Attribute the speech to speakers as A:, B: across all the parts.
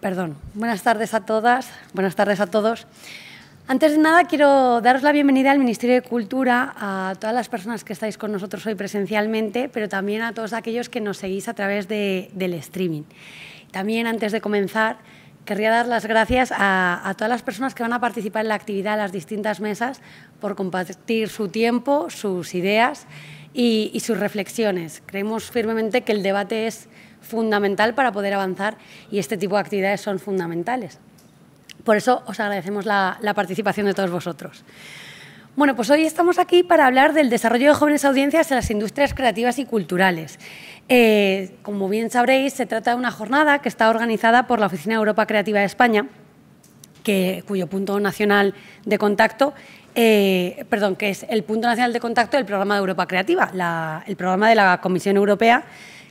A: Perdón. Buenas tardes a todas, buenas tardes a todos. Antes de nada, quiero daros la bienvenida al Ministerio de Cultura, a todas las personas que estáis con nosotros hoy presencialmente, pero también a todos aquellos que nos seguís a través del streaming. También, antes de comenzar, querría dar las gracias a, todas las personas que van a participar en la actividad, de las distintas mesas, por compartir su tiempo, sus ideas y, y sus reflexiones. Creemos firmemente que el debate es fundamental para poder avanzar y este tipo de actividades son fundamentales. Por eso os agradecemos la, participación de todos vosotros. Bueno, pues hoy estamos aquí para hablar del desarrollo de jóvenes audiencias en las industrias creativas y culturales. Eh, como bien sabréis, se trata de una jornada que está organizada por la Oficina Europa Creativa de España, que, cuyo punto nacional de contacto, eh, perdón, que es el punto nacional de contacto del programa de Europa Creativa, el programa de la Comisión Europea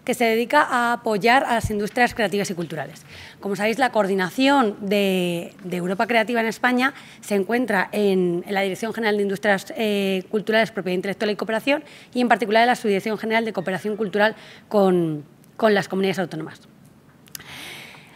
A: que se dedica a apoyar a las industrias creativas y culturales. Como sabéis, la coordinación de, Europa Creativa en España se encuentra en, la Dirección General de Industrias eh, Culturales, Propiedad Intelectual y Cooperación y en particular en la Subdirección General de Cooperación Cultural con, las comunidades autónomas.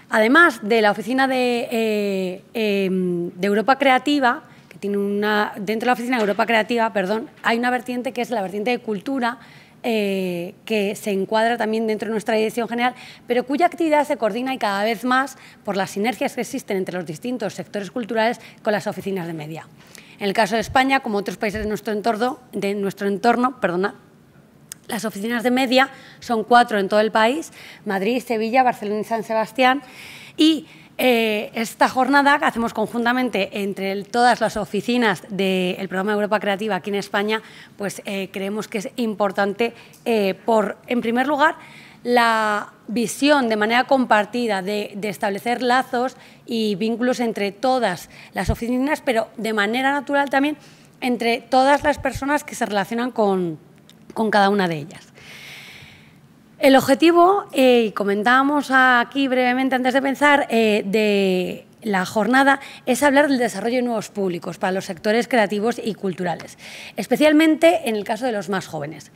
A: Además de la Oficina de, eh, em, Europa Creativa, tiene una, dentro de la oficina de Europa Creativa, perdón, hay una vertiente que es la vertiente de cultura, eh, que se encuadra también dentro de nuestra dirección general, pero cuya actividad se coordina y cada vez más por las sinergias que existen entre los distintos sectores culturales con las oficinas de media. En el caso de España, como otros países de nuestro entorno, de nuestro entorno perdona, las oficinas de media son cuatro en todo el país, Madrid, Sevilla, Barcelona y San Sebastián, y eh, esta jornada que hacemos conjuntamente entre todas las oficinas del de programa Europa Creativa aquí en España, pues eh, creemos que es importante eh, por, en primer lugar, la visión de manera compartida de, establecer lazos y vínculos entre todas las oficinas, pero de manera natural también entre todas las personas que se relacionan con cada una de ellas. El objetivo, eh, y comentábamos aquí brevemente antes de pensar, eh, de la jornada es hablar del desarrollo de nuevos públicos para los sectores creativos y culturales, especialmente en el caso de los más jóvenes.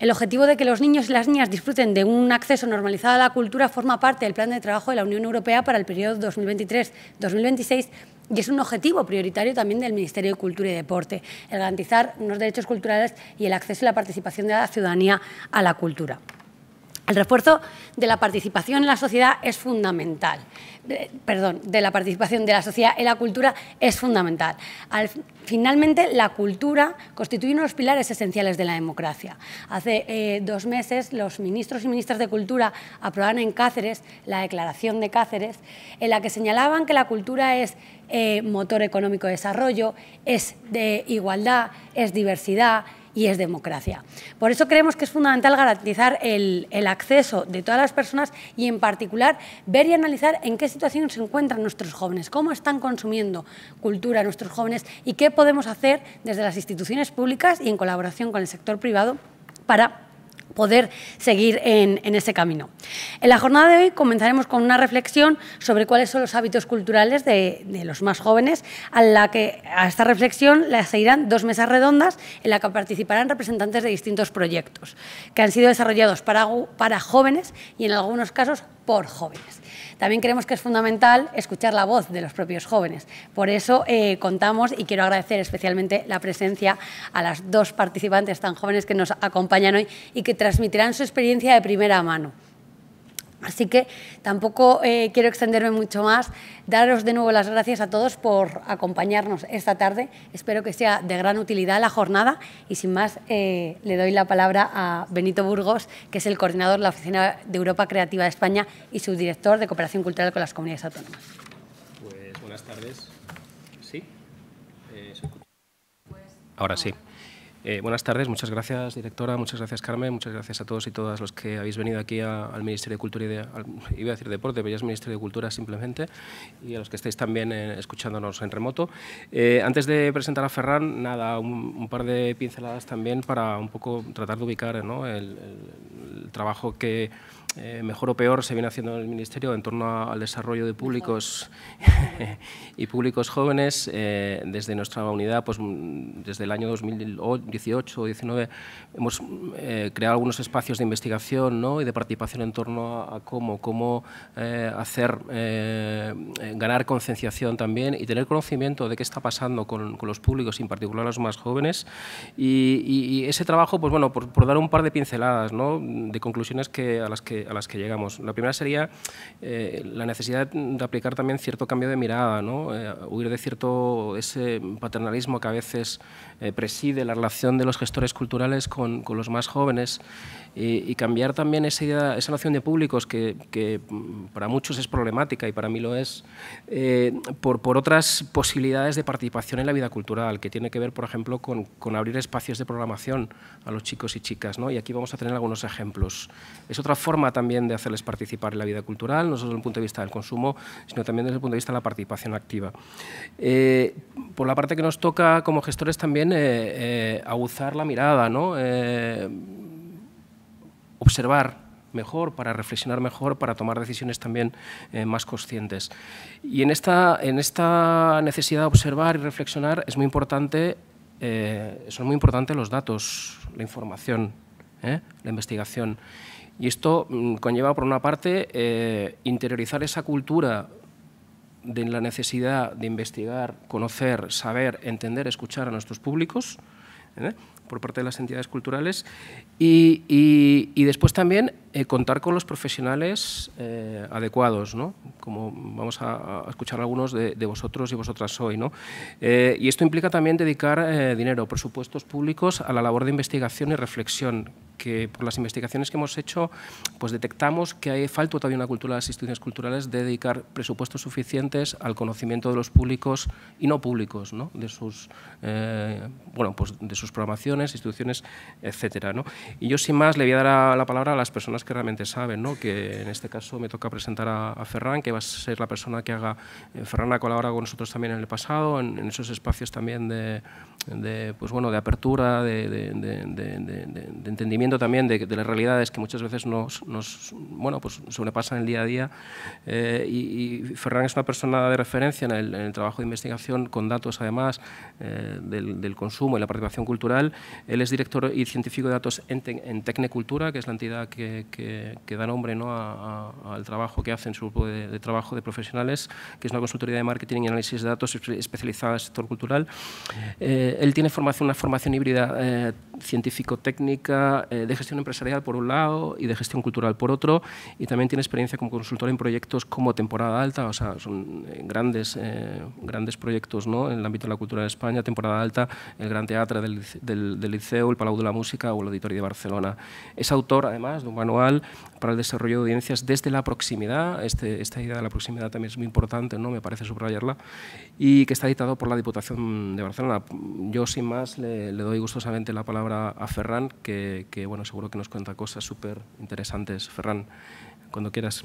A: El objetivo de que los niños y las niñas disfruten de un acceso normalizado a la cultura forma parte del plan de trabajo de la Unión Europea para el periodo 2023-2026 y es un objetivo prioritario también del Ministerio de Cultura y Deporte, el garantizar unos derechos culturales y el acceso y la participación de la ciudadanía a la cultura. El refuerzo de la participación en la sociedad es fundamental. Eh, perdón, de la participación de la sociedad en la cultura es fundamental. finalmente, la cultura constituye uno de los pilares esenciales de la democracia. Hace eh, dos meses, los ministros y ministras de Cultura aprobaron en Cáceres la Declaración de Cáceres, en la que señalaban que la cultura es eh, motor económico de desarrollo, es de igualdad, es diversidad, y es democracia. Por eso creemos que es fundamental garantizar el, acceso de todas las personas y, en particular, ver y analizar en qué situación se encuentran nuestros jóvenes, cómo están consumiendo cultura nuestros jóvenes y qué podemos hacer desde las instituciones públicas y en colaboración con el sector privado para poder seguir en, ese camino. En la jornada de hoy comenzaremos con una reflexión sobre cuáles son los hábitos culturales de, los más jóvenes, a, la que, a esta reflexión la seguirán dos mesas redondas en la que participarán representantes de distintos proyectos que han sido desarrollados para, para jóvenes y en algunos casos por jóvenes. También creemos que es fundamental escuchar la voz de los propios jóvenes. Por eso eh, contamos y quiero agradecer especialmente la presencia a las dos participantes tan jóvenes que nos acompañan hoy y que transmitirán su experiencia de primera mano. Así que tampoco eh, quiero extenderme mucho más, daros de nuevo las gracias a todos por acompañarnos esta tarde. Espero que sea de gran utilidad la jornada y sin más eh, le doy la palabra a Benito Burgos, que es el coordinador de la Oficina de Europa Creativa de España y subdirector de Cooperación Cultural con las Comunidades Autónomas.
B: Pues buenas tardes. ¿Sí? Eh, Ahora sí. Eh, buenas tardes, muchas gracias directora, muchas gracias Carmen, muchas gracias a todos y todas los que habéis venido aquí al Ministerio de Cultura y de, iba a decir deporte, pero ya es Ministerio de Cultura simplemente, y a los que estáis también eh, escuchándonos en remoto. Eh, antes de presentar a Ferran, nada, un, par de pinceladas también para un poco tratar de ubicar el trabajo que eh, mejor o peor se viene haciendo en el Ministerio en torno al desarrollo de públicos y públicos jóvenes. Eh, desde nuestra unidad, pues, mm, desde el año 2018 o 19, hemos eh, creado algunos espacios de investigación ¿no? y de participación en torno a, cómo, cómo hacer, ganar concienciación también y tener conocimiento de qué está pasando con, los públicos, en particular los más jóvenes. Y, ese trabajo, pues bueno, por, dar un par de pinceladas, ¿no? de conclusiones que, a las que a las que llegamos. La primera sería eh, la necesidad de aplicar también cierto cambio de mirada, ¿no? Eh, huir de cierto ese paternalismo que a veces eh, preside la relación de los gestores culturales con, con los más jóvenes y cambiar también esa, noción de públicos que, mm, para muchos es problemática y para mí lo es, eh, por, otras posibilidades de participación en la vida cultural, que tiene que ver, por ejemplo, con, abrir espacios de programación a los chicos y chicas. ¿no? Y aquí vamos a tener algunos ejemplos. Es otra forma también de hacerles participar en la vida cultural, no solo desde el punto de vista del consumo, sino también desde el punto de vista de la participación activa. Eh, por la parte que nos toca como gestores también eh, aguzar la mirada, ¿no? observar mejor, para reflexionar mejor, para tomar decisiones también eh, más conscientes. Y en esta, en esta necesidad de observar y reflexionar es muy importante, eh, son muy importantes los datos, la información, eh, la investigación. Y esto mm, conlleva, por una parte, interiorizar esa cultura de la necesidad de investigar, conocer, saber, entender, escuchar a nuestros públicos, por parte de las entidades culturales y, después también eh, contar con los profesionales eh, adecuados, ¿no? como vamos a, escuchar algunos de, vosotros y vosotras hoy. ¿no? Eh, y esto implica también dedicar dinero, presupuestos públicos, a la labor de investigación y reflexión, que por las investigaciones que hemos hecho, pues detectamos que hay falta todavía una cultura de las instituciones culturales de dedicar presupuestos suficientes al conocimiento de los públicos y no públicos, ¿no? De, sus, eh, bueno, pues de sus programaciones, instituciones, etcétera. ¿no? Y yo sin más le voy a dar la palabra a las personas que realmente saben, ¿no? que en este caso me toca presentar a, Ferran, que va a ser la persona que haga, eh, Ferran ha colaborado con nosotros también en el pasado, en, esos espacios también de, pues bueno, de apertura, de entendimiento también de, las realidades que muchas veces nos, bueno, pues sobrepasan el día a día. Eh, y, Ferran es una persona de referencia en el, trabajo de investigación, con datos además eh, del, consumo y la participación cultural. Él es director y científico de datos en, en Tecnecultura, que es la entidad que, da nombre ¿no? al trabajo que hace en su grupo de, trabajo de profesionales, que es una consultoría de marketing y análisis de datos especializada en el sector cultural. Eh, él tiene formación, una formación híbrida científico-técnica, eh, de gestión empresarial por un lado y de gestión cultural por otro, y también tiene experiencia como consultor en proyectos como Temporada Alta, o sea, son eh, grandes, eh, grandes proyectos ¿no? en el ámbito de la cultura de España, Temporada Alta, el Gran Teatro del, del, Liceo, el Palau de la Música o el Auditorio de Barcelona. Es autor, además, de un manual para el desarrollo de audiencias desde la proximidad, este, esta idea de la proximidad también es muy importante, ¿no? me parece subrayarla, y que está editado por la Diputación de Barcelona. Yo, sin más, le, doy gustosamente la palabra a Ferran, que, que bueno, seguro que nos cuenta cosas súper interesantes. Ferran, cuando quieras.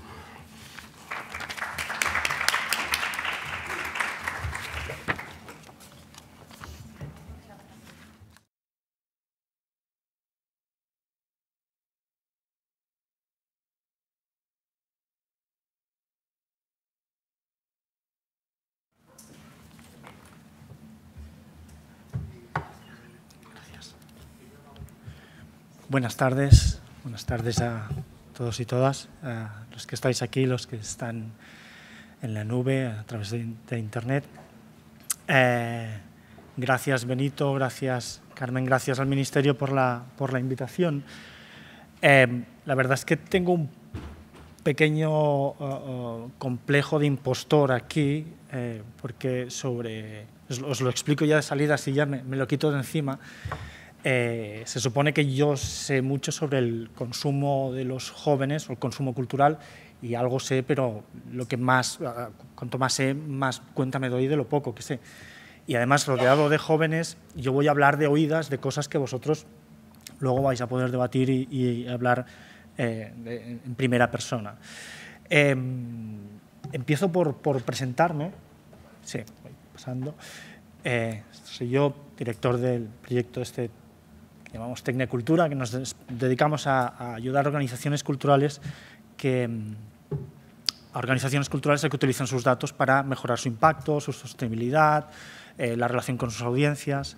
C: Buenas tardes, buenas tardes a todos y todas, a los que estáis aquí, los que están en la nube a través de, Internet. Eh, gracias Benito, gracias Carmen, gracias al Ministerio por la, por la invitación. Eh, la verdad es que tengo un pequeño complejo de impostor aquí, eh, porque sobre, os, lo explico ya de salida, así ya me, me lo quito de encima. Eh, se supone que yo sé mucho sobre el consumo de los jóvenes o el consumo cultural y algo sé, pero lo que más, ah, cuanto más sé, más cuenta me doy de lo poco que sé. Y además, rodeado de jóvenes, yo voy a hablar de oídas, de cosas que vosotros luego vais a poder debatir y, hablar eh, en primera persona. Em, empiezo por, presentarme. Sí, pasando. Eh, soy yo, director del proyecto este llamamos Tecnecultura, que nos dedicamos a, ayudar a organizaciones culturales que a organizaciones culturales que utilizan sus datos para mejorar su impacto, su sostenibilidad, eh, la relación con sus audiencias.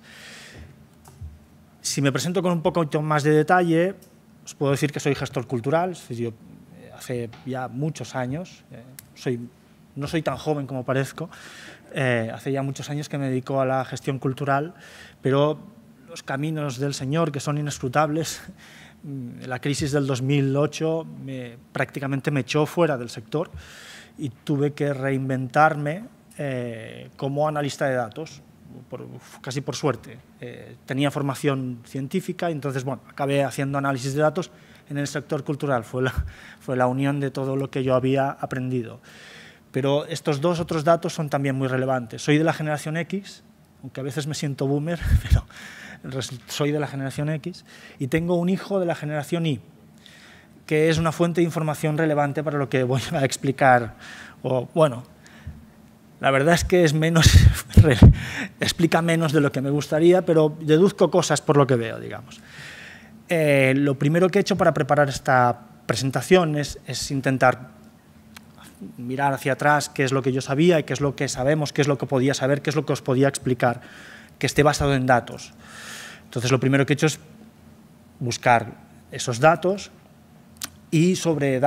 C: Si me presento con un poco más de detalle, os puedo decir que soy gestor cultural, yo, eh, hace ya muchos años, eh, soy, no soy tan joven como parezco, hace ya muchos años que me dedico a la gestión cultural, pero los caminos del Señor que son inescrutables, mm, la crisis del 2008 prácticamente me echó fuera del sector y tuve que reinventarme eh, como analista de datos, casi por suerte. Eh, tenía formación científica y entonces bueno, acabé haciendo análisis de datos en el sector cultural, fue fue la unión de todo lo que yo había aprendido. Pero estos dos otros datos son también muy relevantes. Soy de la generación X, aunque a veces me siento boomer, pero soy de la generación X, y tengo un hijo de la generación Y, que es una fuente de información relevante para lo que voy a explicar. O, bueno, la verdad es que es menos, explica menos de lo que me gustaría, pero deduzco cosas por lo que veo, digamos. Eh, lo primero que he hecho para preparar esta presentación es intentar mirar hacia atrás qué es lo que yo sabía y qué es lo que sabemos, qué es lo que podía saber, qué es lo que os podía explicar, que esté basado en datos. Entonces lo primero que he hecho es buscar esos datos y sobre,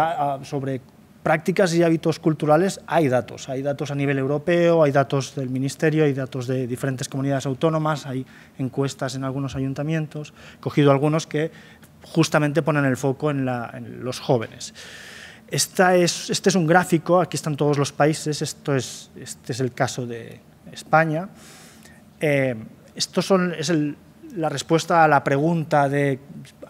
C: sobre prácticas y hábitos culturales hay datos. Hay datos a nivel europeo, hay datos del Ministerio, hay datos de diferentes comunidades autónomas, hay encuestas en algunos ayuntamientos. He cogido algunos que justamente ponen el foco en los jóvenes este es un gráfico, aquí están todos los países, esto es, este es el caso de España. Eh, esto es la respuesta a la pregunta de,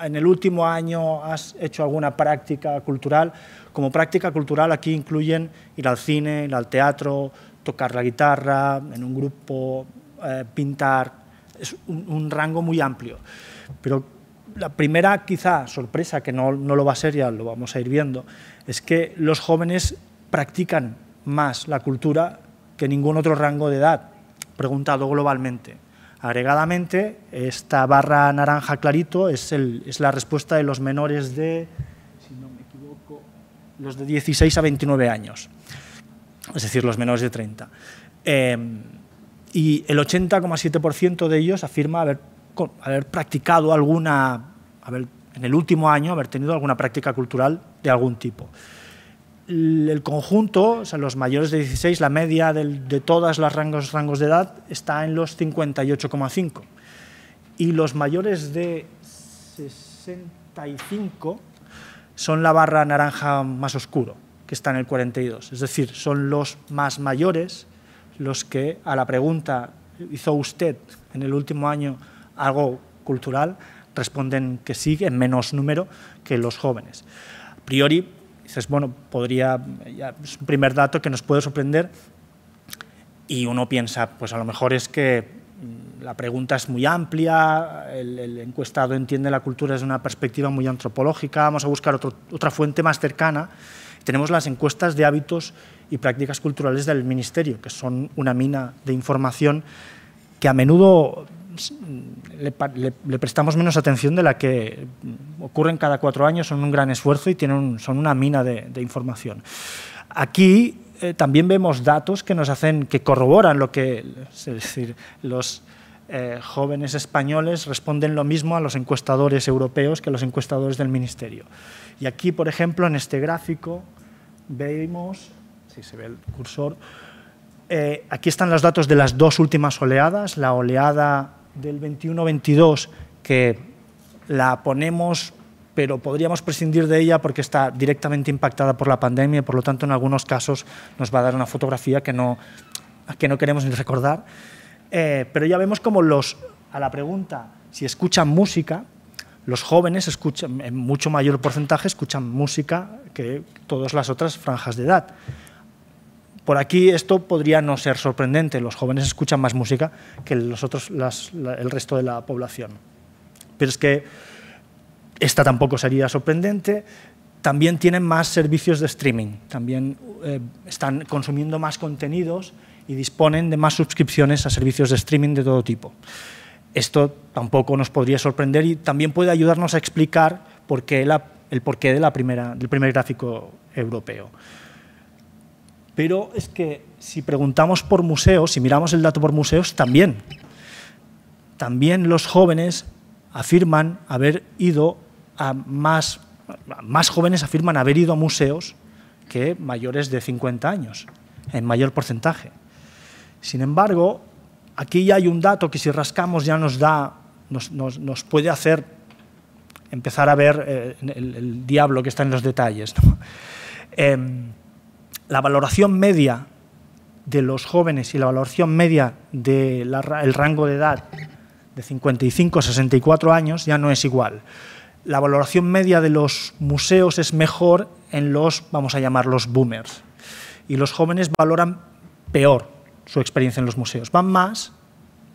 C: en el último año has hecho alguna práctica cultural. Como práctica cultural aquí incluyen ir al cine, ir al teatro, tocar la guitarra, en un grupo, eh, pintar. Es un, rango muy amplio. Pero la primera quizá sorpresa, que no, no lo va a ser, ya lo vamos a ir viendo, es que los jóvenes practican más la cultura que ningún otro rango de edad, preguntado globalmente. Agregadamente, esta barra naranja clarito es, la respuesta de los menores de, si no me equivoco, los de 16 a 29 años, es decir, los menores de 30. Em, y el 80,7% de ellos afirma haber, practicado alguna, en el último año haber tenido alguna práctica cultural de algún tipo. El conjunto, los mayores de 16, la media de todos los rangos, rangos de edad está en los 58,5. Y los mayores de 65 son la barra naranja más oscuro, que está en el 42. Es decir, son los más mayores los que a la pregunta hizo usted en el último año algo cultural, responden que sí, en menos número que los jóvenes. A priori, es bueno, podría, es un primer dato que nos puede sorprender y uno piensa, pues a lo mejor es que mm, la pregunta es muy amplia, el, encuestado entiende la cultura desde una perspectiva muy antropológica, vamos a buscar otra fuente más cercana. Tenemos las encuestas de hábitos y prácticas culturales del Ministerio, que son una mina de información que a menudo le, le, prestamos menos atención de la que ocurren cada cuatro años, son un gran esfuerzo y tienen son una mina de, información. Aquí eh, también vemos datos que nos hacen, que corroboran lo que, es decir, los eh, jóvenes españoles responden lo mismo a los encuestadores europeos que a los encuestadores del ministerio. Y aquí, por ejemplo, en este gráfico vemos, si se ve el cursor, eh, aquí están los datos de las dos últimas oleadas, la oleada del 21-22 que la ponemos pero podríamos prescindir de ella porque está directamente impactada por la pandemia y por lo tanto en algunos casos nos va a dar una fotografía que no, que no queremos ni recordar. Eh, pero ya vemos como los, a la pregunta, si escuchan música, los jóvenes escuchan, en mucho mayor porcentaje escuchan música que todas las otras franjas de edad. Por aquí esto podría no ser sorprendente, los jóvenes escuchan más música que los el resto de la población. Pero es que esta tampoco sería sorprendente. También tienen más servicios de streaming, también eh, están consumiendo más contenidos y disponen de más suscripciones a servicios de streaming de todo tipo. Esto tampoco nos podría sorprender y también puede ayudarnos a explicar por qué el porqué de la primera, del primer gráfico europeo. Pero es que si preguntamos por museos, si miramos el dato por museos, también. También los jóvenes afirman haber ido a más, más jóvenes afirman haber ido a museos que mayores de 50 años, en mayor porcentaje. Sin embargo, aquí ya hay un dato que si rascamos ya nos da, nos, puede hacer empezar a ver eh, el, diablo que está en los detalles. ¿no? Em, la valoración media de los jóvenes y la valoración media del rango de edad de 55 a 64 años ya no es igual. La valoración media de los museos es mejor en los, vamos a llamarlos, boomers. Y los jóvenes valoran peor su experiencia en los museos. Van más,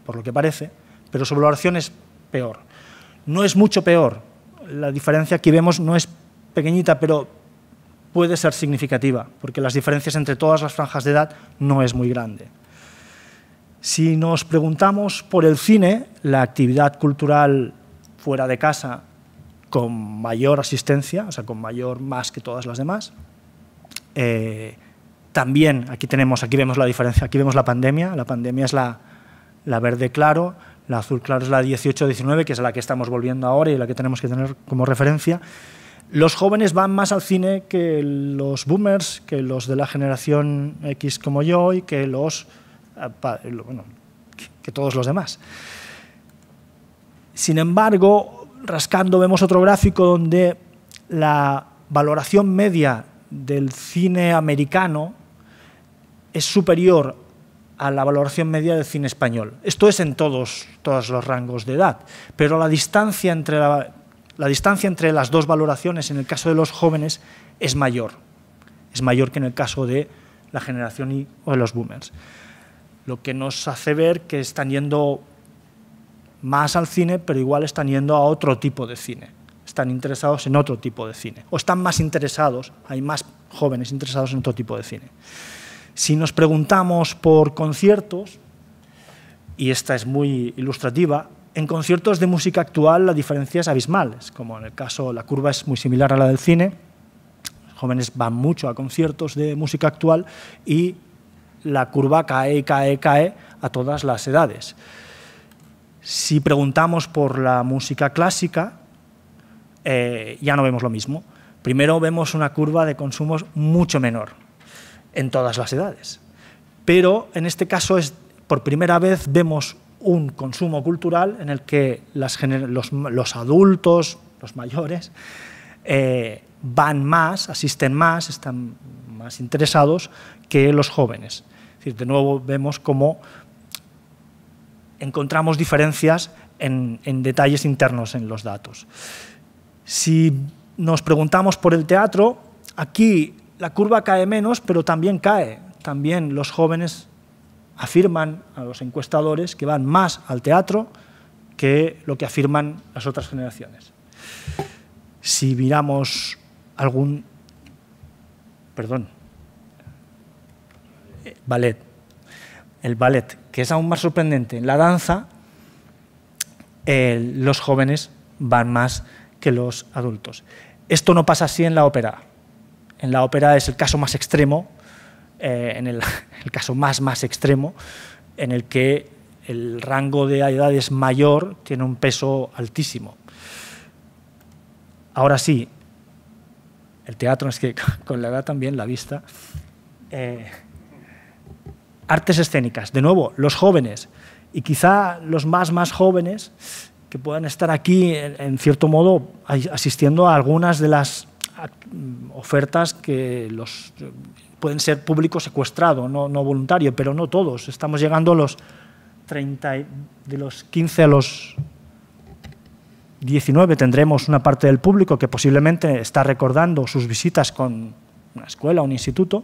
C: por lo que parece, pero su valoración es peor. No es mucho peor. La diferencia que vemos no es pequeñita, pero, puede ser significativa, porque las diferencias entre todas las franjas de edad no es muy grande. Si nos preguntamos por el cine, la actividad cultural fuera de casa con mayor asistencia, o sea, con mayor más que todas las demás. Eh, también aquí tenemos, aquí vemos la diferencia, aquí vemos la pandemia, la pandemia es la, verde claro, la azul claro es la 18-19, que es la que estamos volviendo ahora y la que tenemos que tener como referencia los jóvenes van más al cine que los boomers, que los de la generación X como yo y que los eh, que todos los demás. Sin embargo, rascando vemos otro gráfico donde la valoración media del cine americano es superior a la valoración media del cine español. Esto es en todos, todos los rangos de edad, pero la distancia entre la la distancia entre las dos valoraciones en el caso de los jóvenes es mayor, es mayor que en el caso de la generación Y o de los boomers. Lo que nos hace ver que están yendo más al cine, pero igual están yendo a otro tipo de cine. Están interesados en otro tipo de cine. O están más interesados, hay más jóvenes interesados en otro tipo de cine. Si nos preguntamos por conciertos, y esta es muy ilustrativa, en conciertos de música actual la diferencia es abismal, como en el caso, la curva es muy similar a la del cine, los jóvenes van mucho a conciertos de música actual y la curva cae cae cae a todas las edades. Si preguntamos por la música clásica, eh, ya no vemos lo mismo. Primero vemos una curva de consumos mucho menor en todas las edades. Pero en este caso es por primera vez vemos un consumo cultural en el que los, adultos, los mayores, eh, van más, asisten más, están más interesados que los jóvenes. de nuevo vemos cómo encontramos diferencias en, en detalles internos en los datos. Si nos preguntamos por el teatro, aquí la curva cae menos, pero también cae. También los jóvenes afirman a los encuestadores que van más al teatro que lo que afirman las otras generaciones. Si miramos algún... Perdón. Ballet. El ballet, que es aún más sorprendente. En la danza, los jóvenes van más que los adultos. Esto no pasa así en la ópera. En la ópera es el caso más extremo, eh, en el, caso más, más extremo, en el que el rango de edades mayor tiene un peso altísimo. Ahora sí, el teatro es que con la edad también, la vista. Eh, artes escénicas, de nuevo, los jóvenes y quizá los más, más jóvenes que puedan estar aquí, en cierto modo, asistiendo a algunas de las ofertas que los pueden ser público secuestrado, no, no voluntario, pero no todos. Estamos llegando a los 30, de los 15 a los 19 tendremos una parte del público que posiblemente está recordando sus visitas con una escuela, o un instituto,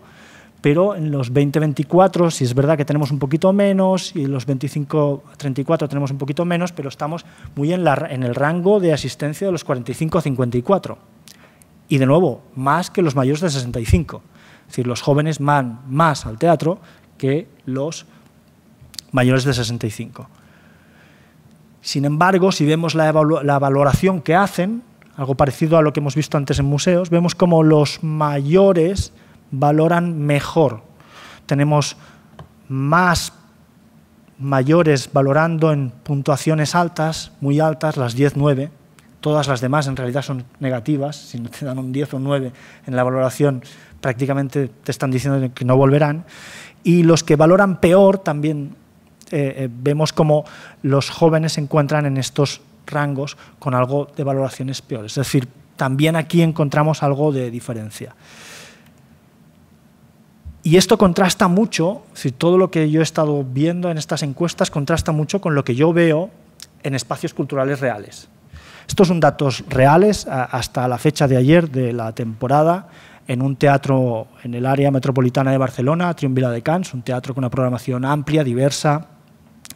C: pero en los 20-24, si es verdad que tenemos un poquito menos, y en los 25-34 tenemos un poquito menos, pero estamos muy en, la, en el rango de asistencia de los 45-54. Y de nuevo, más que los mayores de 65. Es decir, los jóvenes van más al teatro que los mayores de 65. Sin embargo, si vemos la, valoración que hacen, algo parecido a lo que hemos visto antes en museos, vemos como los mayores valoran mejor. Tenemos más mayores valorando en puntuaciones altas, muy altas, las 10-9. Todas las demás en realidad son negativas, si no te dan un 10 o 9 en la valoración prácticamente te están diciendo que no volverán. Y los que valoran peor también eh, eh, vemos como los jóvenes se encuentran en estos rangos con algo de valoraciones peores. Es decir, también aquí encontramos algo de diferencia. Y esto contrasta mucho, si todo lo que yo he estado viendo en estas encuestas contrasta mucho con lo que yo veo en espacios culturales reales. Estos son datos reales hasta la fecha de ayer de la temporada en un teatro en el área metropolitana de Barcelona, Triunvila de Cans, un teatro con una programación amplia, diversa,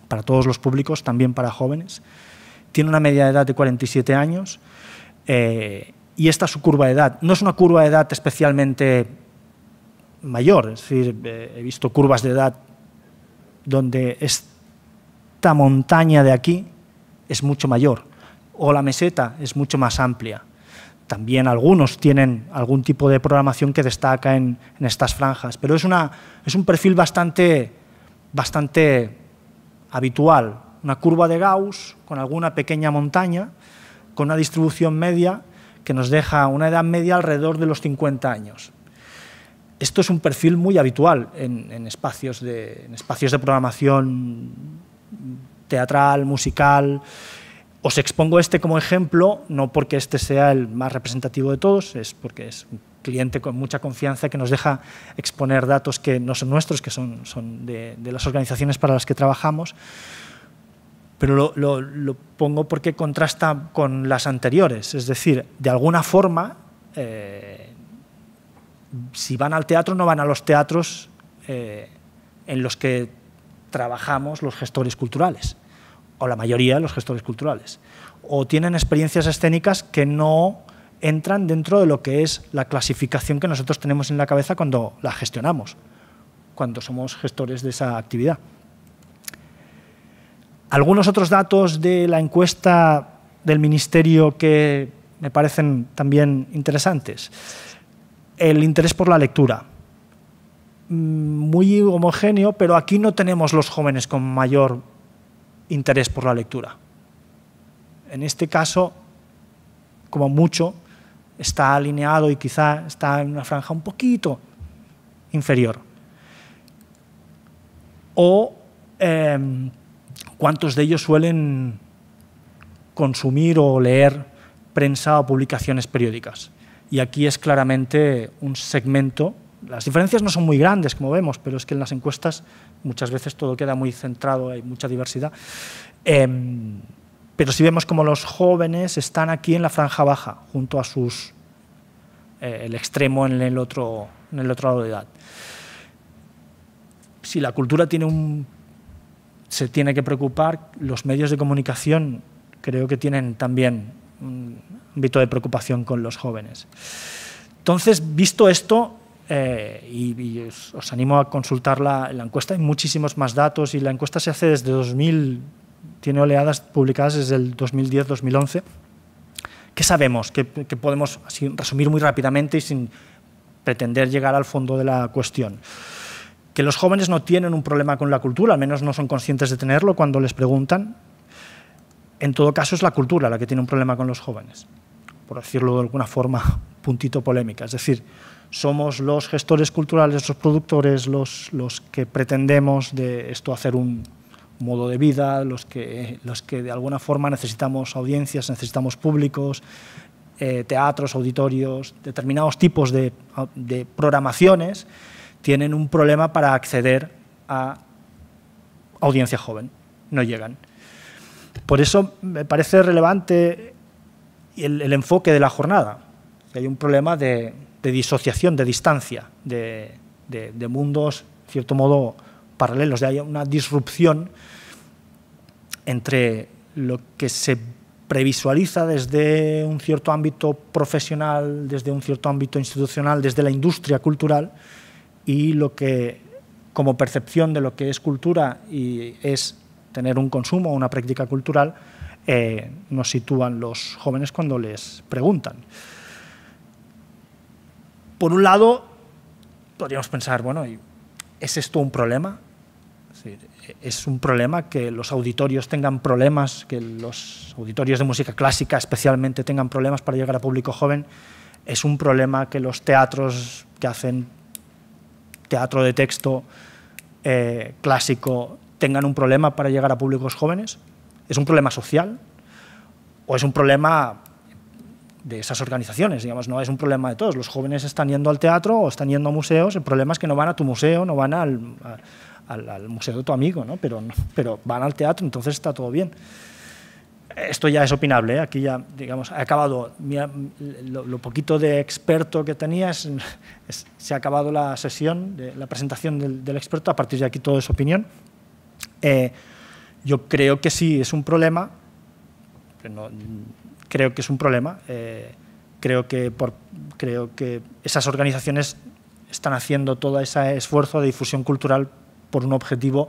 C: para todos los públicos, también para jóvenes. Tiene una media de edad de 47 años eh, y esta es su curva de edad. No es una curva de edad especialmente mayor, es decir, eh, he visto curvas de edad donde esta montaña de aquí es mucho mayor o la meseta es mucho más amplia. También algunos tienen algún tipo de programación que destaca en, estas franjas, pero es, es un perfil bastante, bastante habitual. Una curva de Gauss con alguna pequeña montaña, con una distribución media que nos deja una edad media alrededor de los 50 años. Esto es un perfil muy habitual en, espacios, en espacios de programación teatral, musical, os expongo este como ejemplo, no porque este sea el más representativo de todos, es porque es un cliente con mucha confianza que nos deja exponer datos que no son nuestros, que son, son de, las organizaciones para las que trabajamos, pero lo, pongo porque contrasta con las anteriores. Es decir, de alguna forma, eh, si van al teatro, no van a los teatros eh, en los que trabajamos los gestores culturales o la mayoría de los gestores culturales, o tienen experiencias escénicas que no entran dentro de lo que es la clasificación que nosotros tenemos en la cabeza cuando la gestionamos, cuando somos gestores de esa actividad. Algunos otros datos de la encuesta del Ministerio que me parecen también interesantes. El interés por la lectura. Mm, muy homogéneo, pero aquí no tenemos los jóvenes con mayor interés por la lectura. En este caso, como mucho, está alineado y quizá está en una franja un poquito inferior. O em, cuántos de ellos suelen consumir o leer prensa o publicaciones periódicas. Y aquí es claramente un segmento. Las diferencias no son muy grandes, como vemos, pero es que en las encuestas muchas veces todo queda muy centrado, hay mucha diversidad. Em, pero si vemos como los jóvenes están aquí en la franja baja, junto a sus, eh, el extremo en el, otro, en el otro lado de edad. Si la cultura tiene un, se tiene que preocupar, los medios de comunicación creo que tienen también un ámbito de preocupación con los jóvenes. Entonces, visto esto, eh, y, os, animo a consultar la, encuesta, hay muchísimos más datos y la encuesta se hace desde 2000, tiene oleadas publicadas desde el 2010-2011. ¿Qué sabemos? que podemos resumir muy rápidamente y sin pretender llegar al fondo de la cuestión? Que los jóvenes no tienen un problema con la cultura, al menos no son conscientes de tenerlo cuando les preguntan. En todo caso es la cultura la que tiene un problema con los jóvenes, por decirlo de alguna forma, puntito polémica. Es decir, somos los gestores culturales, los productores, los, que pretendemos de esto hacer un modo de vida, los que, de alguna forma necesitamos audiencias, necesitamos públicos, eh, teatros, auditorios, determinados tipos de, programaciones, tienen un problema para acceder a audiencia joven, no llegan. Por eso me parece relevante el, el enfoque de la jornada, hay un problema de, de disociación, de distancia, de, mundos, cierto modo, paralelos, de una disrupción entre lo que se previsualiza desde un cierto ámbito profesional, desde un cierto ámbito institucional, desde la industria cultural y lo que como percepción de lo que es cultura y es tener un consumo, una práctica cultural, eh, nos sitúan los jóvenes cuando les preguntan. Por un lado, podríamos pensar, bueno, ¿es esto un problema? es un problema que los auditorios tengan problemas, que los auditorios de música clásica especialmente tengan problemas para llegar a público joven, es un problema que los teatros que hacen teatro de texto eh, clásico tengan un problema para llegar a públicos jóvenes, es un problema social o es un problema de esas organizaciones, digamos, no es un problema de todos. Los jóvenes están yendo al teatro o están yendo a museos, el problema es que no van a tu museo, no van al, museo de tu amigo, ¿no? Pero, van al teatro, entonces está todo bien. Esto ya es opinable, ¿eh? aquí ya, digamos, ha acabado, lo, poquito de experto que tenía, se ha acabado la sesión, la presentación del, experto, a partir de aquí todo es opinión. Eh, yo creo que sí, es un problema, creo que es un problema. Eh, creo, que por, creo que esas organizaciones están haciendo todo ese esfuerzo de difusión cultural por un objetivo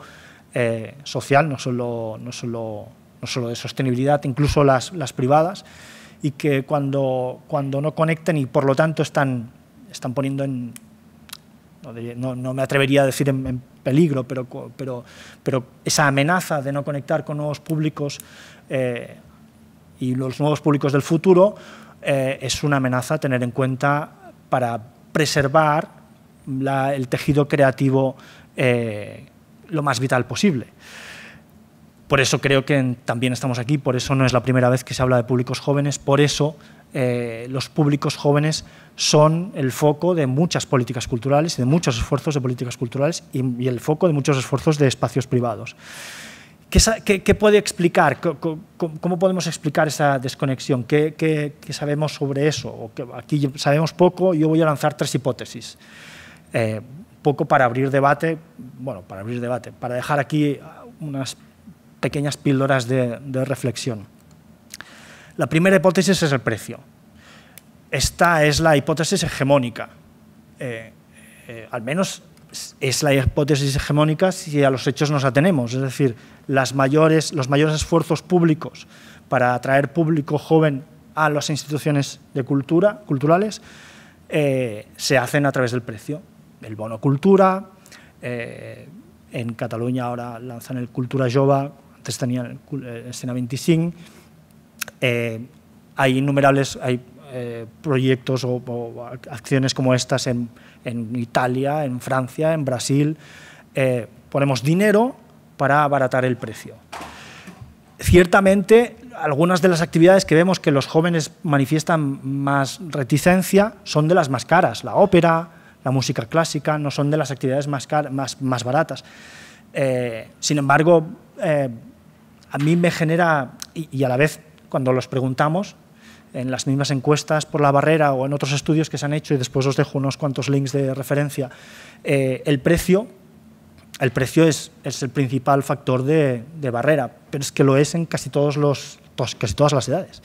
C: eh, social, no solo, no, solo, no solo de sostenibilidad, incluso las, privadas, y que cuando, cuando no conecten y por lo tanto están, están poniendo en, no, me atrevería a decir en, peligro, pero, pero, pero esa amenaza de no conectar con nuevos públicos eh, y los nuevos públicos del futuro eh, es una amenaza a tener en cuenta para preservar el tejido creativo eh, lo más vital posible. Por eso creo que también estamos aquí, por eso no es la primera vez que se habla de públicos jóvenes, por eso eh, los públicos jóvenes son el foco de muchas políticas culturales, de muchos esfuerzos de políticas culturales y el foco de muchos esfuerzos de espacios privados. ¿Qué, qué, puede explicar? ¿Cómo, podemos explicar esa desconexión? ¿Qué, sabemos sobre eso? O que aquí sabemos poco, yo voy a lanzar tres hipótesis. Eh, poco para abrir debate, bueno, para abrir debate, para dejar aquí unas pequeñas píldoras de, reflexión. La primera hipótesis es el precio. Esta es la hipótesis hegemónica, eh, eh, al menos es la hipótesis hegemónica si a los hechos nos atenemos. Es decir, mayores, los mayores esfuerzos públicos para atraer público joven a las instituciones de cultura, culturales eh, se hacen a través del precio. El bono cultura, eh, en Cataluña ahora lanzan el Cultura Jova, antes tenían el eh, Escena 25. hay innumerables, hay eh, proyectos o, acciones como estas en, Italia, en Francia, en Brasil. Eh, ponemos dinero para abaratar el precio. Ciertamente, algunas de las actividades que vemos que los jóvenes manifiestan más reticencia son de las más caras, la ópera, la música clásica, no son de las actividades más, más, más baratas. Eh, sin embargo, a mí me genera, y, a la vez cuando los preguntamos, en las mismas encuestas por la barrera o en otros estudios que se han hecho, y después os dejo unos cuantos links de referencia, eh, el precio, el precio es, es el principal factor de, barrera, pero es que lo es en casi, todos los, pues, todas las edades.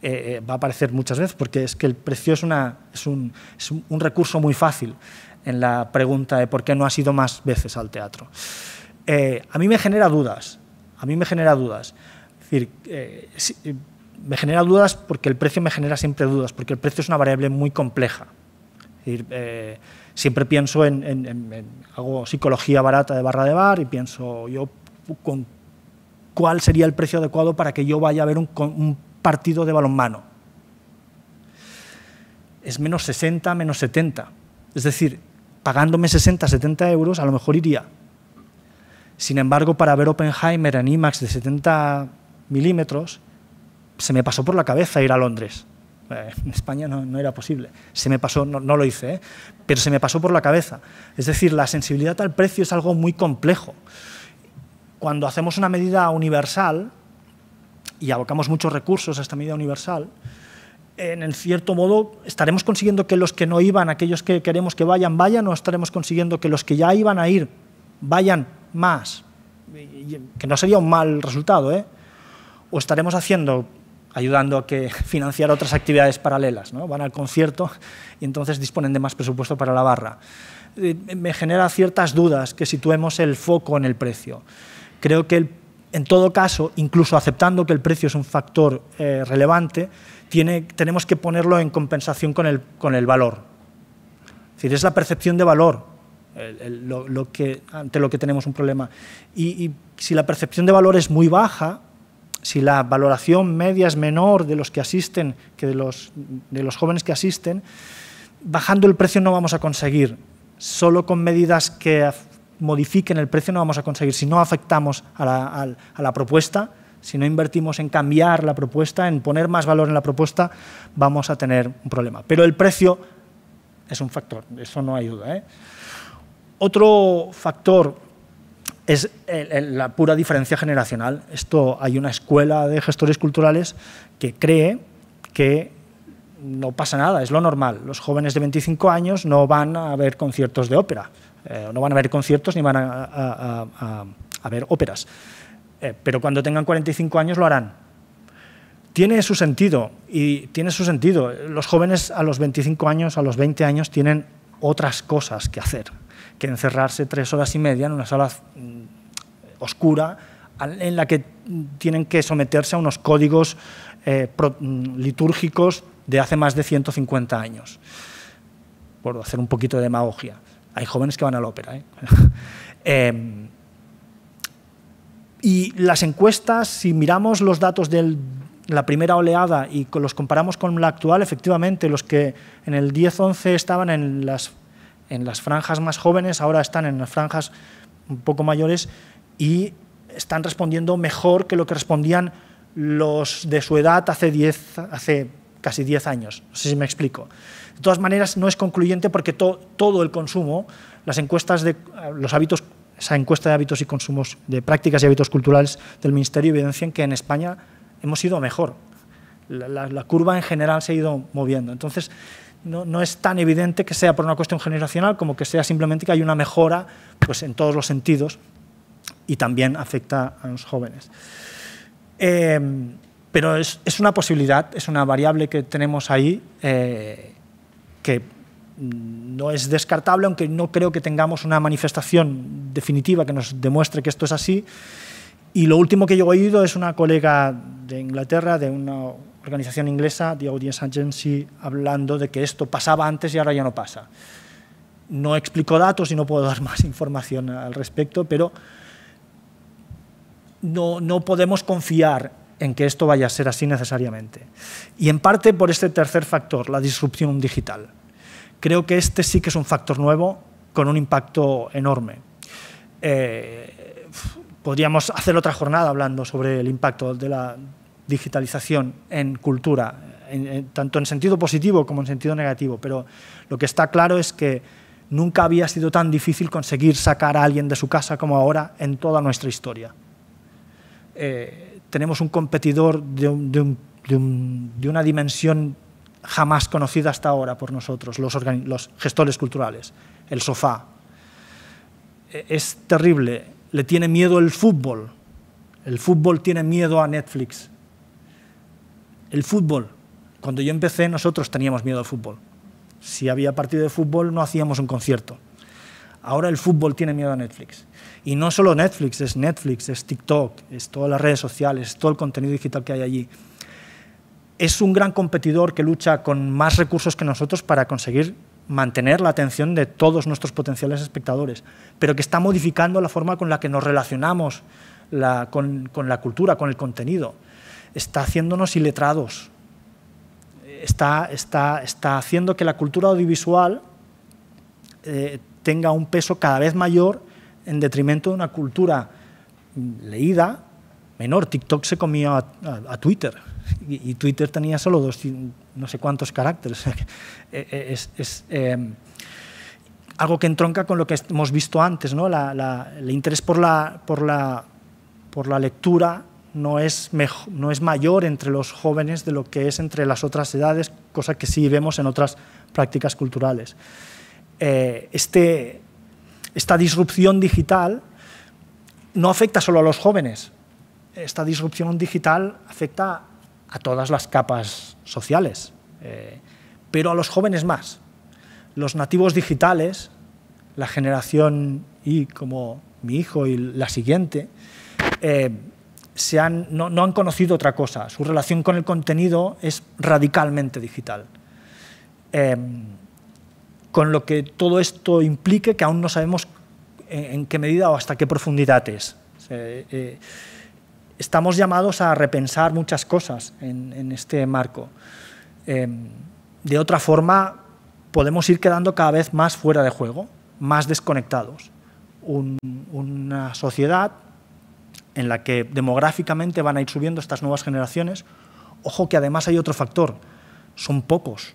C: Eh, eh, va a aparecer muchas veces porque es que el precio es, una, es, un, es recurso muy fácil en la pregunta de por qué no has ido más veces al teatro. a mí me genera dudas, a mí me genera dudas. Es decir, me genera dudas porque el precio me genera siempre dudas, porque el precio es una variable muy compleja. Eh, siempre pienso en, hago psicología barata de barra de bar y pienso yo con cuál sería el precio adecuado para que yo vaya a ver un, partido de balonmano. Es menos 60, menos 70. Es decir, pagándome 60, 70 euros, a lo mejor iría. Sin embargo, para ver Oppenheimer en IMAX de 70 milímetros, se me pasó por la cabeza ir a Londres. Eh, en España no, era posible. Se me pasó, no, lo hice, ¿eh? pero se me pasó por la cabeza. Es decir, la sensibilidad al precio es algo muy complejo. Cuando hacemos una medida universal y abocamos muchos recursos a esta medida universal, en cierto modo, ¿estaremos consiguiendo que los que no iban, aquellos que queremos que vayan, vayan o estaremos consiguiendo que los que ya iban a ir vayan más? Que no sería un mal resultado, ¿eh? ¿O estaremos haciendo ayudando a que financiar otras actividades paralelas. ¿no? Van al concierto y entonces disponen de más presupuesto para la barra. Eh, me genera ciertas dudas que situemos el foco en el precio. Creo que en todo caso, incluso aceptando que el precio es un factor eh, relevante, tiene, tenemos que ponerlo en compensación con el, con el valor. Es decir, es la percepción de valor lo, que, ante lo que tenemos un problema. y, si la percepción de valor es muy baja, si la valoración media es menor de los que asisten que de los, jóvenes que asisten, bajando el precio no vamos a conseguir. Solo con medidas que modifiquen el precio no vamos a conseguir. Si no afectamos a la, propuesta, si no invertimos en cambiar la propuesta, en poner más valor en la propuesta, vamos a tener un problema. Pero el precio es un factor, eso no ayuda. ¿eh? Otro factor es eh, eh, la pura diferencia generacional. Esto hay una escuela de gestores culturales que cree que no pasa nada, es lo normal. Los jóvenes de 25 años no van a ver conciertos de ópera, eh, no van a ver conciertos ni van a, ver óperas. pero cuando tengan 45 años lo harán. Tiene su sentido, y tiene su sentido. Los jóvenes a los 25 años, a los 20 años, tienen otras cosas que hacer que encerrarse tres horas y media en una sala mm, oscura en la que tienen que someterse a unos códigos eh, mm, litúrgicos de hace más de 150 años. Por hacer un poquito de demagogia. Hay jóvenes que van a la ópera. ¿eh? Em, y las encuestas, si miramos los datos de la primera oleada y los comparamos con la actual, efectivamente, los que en el 10-11 estaban en las en las franjas más jóvenes, ahora están en las franjas un poco mayores y están respondiendo mejor que lo que respondían los de su edad hace, diez, hace casi 10 años. No sé si me explico. De todas maneras, no es concluyente porque todo el consumo, las encuestas de los hábitos, esa encuesta de hábitos y consumos, de prácticas y hábitos culturales del Ministerio evidencian que en España hemos ido mejor. La, la curva en general se ha ido moviendo. Entonces, no, es tan evidente que sea por una cuestión generacional como que sea simplemente que hay una mejora pues, en todos los sentidos y también afecta a los jóvenes. Eh, pero es, una posibilidad, es una variable que tenemos ahí eh, que no es descartable, aunque no creo que tengamos una manifestación definitiva que nos demuestre que esto es así. Y lo último que yo he oído es una colega de Inglaterra, de una organización inglesa, The Audience Agency, hablando de que esto pasaba antes y ahora ya no pasa. No explico datos y no puedo dar más información al respecto, pero no, podemos confiar en que esto vaya a ser así necesariamente. Y en parte por este tercer factor, la disrupción digital. Creo que este sí que es un factor nuevo con un impacto enorme. Eh, podríamos hacer otra jornada hablando sobre el impacto de la digitalización en cultura, tanto en sentido positivo como en sentido negativo, pero lo que está claro es que nunca había sido tan difícil conseguir sacar a alguien de su casa como ahora en toda nuestra historia. Eh, tenemos un competidor de, una dimensión jamás conocida hasta ahora por nosotros, los, gestores culturales, el sofá. Eh, es terrible, le tiene miedo el fútbol. El fútbol tiene miedo a Netflix el fútbol. Cuando yo empecé nosotros teníamos miedo al fútbol. Si había partido de fútbol no hacíamos un concierto. Ahora el fútbol tiene miedo a Netflix. Y no solo Netflix, es Netflix, es TikTok, es todas las redes sociales, es todo el contenido digital que hay allí. Es un gran competidor que lucha con más recursos que nosotros para conseguir mantener la atención de todos nuestros potenciales espectadores, pero que está modificando la forma con la que nos relacionamos con la cultura, con el contenido está haciéndonos iletrados, está, está, está haciendo que la cultura audiovisual eh, tenga un peso cada vez mayor en detrimento de una cultura leída menor. TikTok se comió a, Twitter y, Twitter tenía solo dos, no sé cuántos caracteres. Eh, eh, es, em, algo que entronca con lo que hemos visto antes, ¿no? el interés por la, por la, por la lectura no es, mejor, no es mayor entre los jóvenes de lo que es entre las otras edades, cosa que sí vemos en otras prácticas culturales. Eh, este, esta disrupción digital no afecta solo a los jóvenes, esta disrupción digital afecta a todas las capas sociales, eh, pero a los jóvenes más. Los nativos digitales, la generación Y como mi hijo y la siguiente, eh, no, han conocido otra cosa. Su relación con el contenido es radicalmente digital. Em, con lo que todo esto implique que aún no sabemos en, qué medida o hasta qué profundidad es. Eh, eh, estamos llamados a repensar muchas cosas en, este marco. Em, de otra forma, podemos ir quedando cada vez más fuera de juego, más desconectados. una sociedad en la que demográficamente van a ir subiendo estas nuevas generaciones. Ojo que además hay otro factor, son pocos.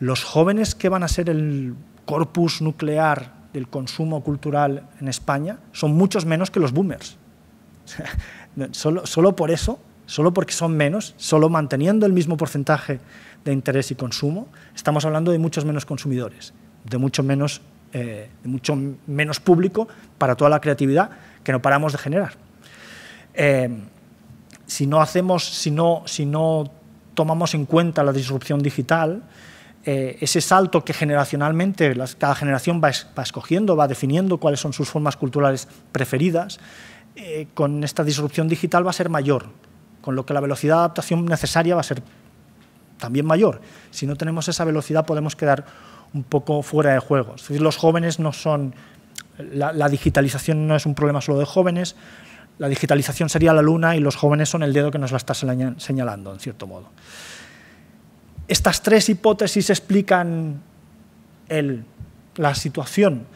C: Los jóvenes que van a ser el corpus nuclear del consumo cultural en España son muchos menos que los boomers. solo, por eso, solo porque son menos, solo manteniendo el mismo porcentaje de interés y consumo, estamos hablando de muchos menos consumidores, de mucho menos eh, público para toda la creatividad que no paramos de generar. Eh, si no hacemos, si no, tomamos en cuenta la disrupción digital, eh, ese salto que generacionalmente cada generación va, escogiendo, va definiendo cuáles son sus formas culturales preferidas, eh, con esta disrupción digital va a ser mayor, con lo que la velocidad de adaptación necesaria va a ser también mayor. Si no tenemos esa velocidad podemos quedar un poco fuera de juego. Es decir, los jóvenes no son... La, la digitalización no es un problema solo de jóvenes, la digitalización sería la luna y los jóvenes son el dedo que nos la está señalando, en cierto modo. Estas tres hipótesis explican la situación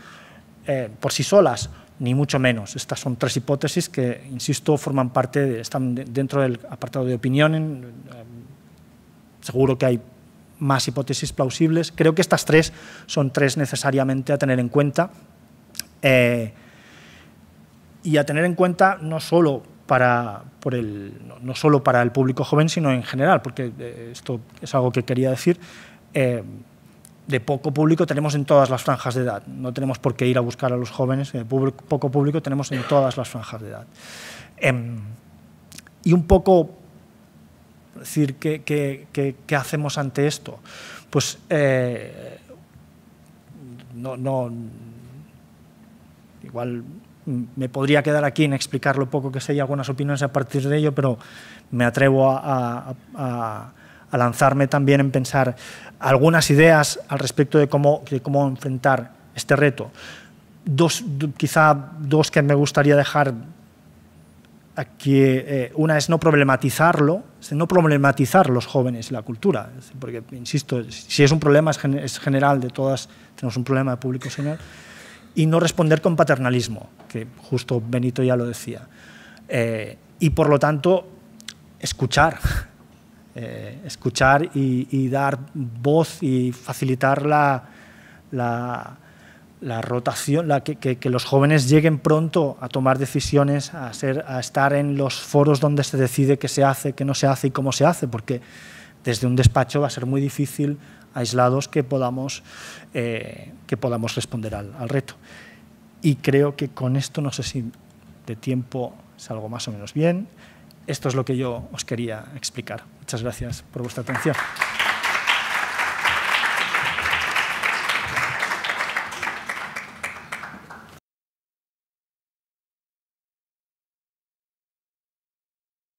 C: eh, por sí solas, ni mucho menos. Estas son tres hipótesis que, insisto, forman parte, están dentro del apartado de opinión. Eh, seguro que hay más hipótesis plausibles. Creo que estas tres son tres necesariamente a tener en cuenta. Eh, y a tener en cuenta no solo para, el, no solo para el público joven, sino en general, porque eh, esto es algo que quería decir. Eh, de poco público tenemos en todas las franjas de edad. No tenemos por qué ir a buscar a los jóvenes, de eh, poco público tenemos en todas las franjas de edad. Em, y un poco decir qué, qué, hacemos ante esto. Pues no, no, igual me podría quedar aquí en explicar lo poco que sé y algunas opiniones a partir de ello, pero me atrevo a, lanzarme también en pensar algunas ideas al respecto de cómo, enfrentar este reto. Dos, quizá dos que me gustaría dejar aquí. Eh, una es no problematizarlo, no problematizar los jóvenes y la cultura, porque, insisto, si es un problema es, general de todas, tenemos un problema de público general y no responder con paternalismo, que justo Benito ya lo decía. Eh, y por lo tanto, escuchar, eh, escuchar y, dar voz y facilitar la, rotación, la, que, los jóvenes lleguen pronto a tomar decisiones, a, ser, a estar en los foros donde se decide qué se hace, qué no se hace y cómo se hace, porque desde un despacho va a ser muy difícil aislados que podamos, eh, que podamos responder al, al, reto. Y creo que con esto, no sé si de tiempo salgo más o menos bien, esto es lo que yo os quería explicar. Muchas gracias por vuestra atención.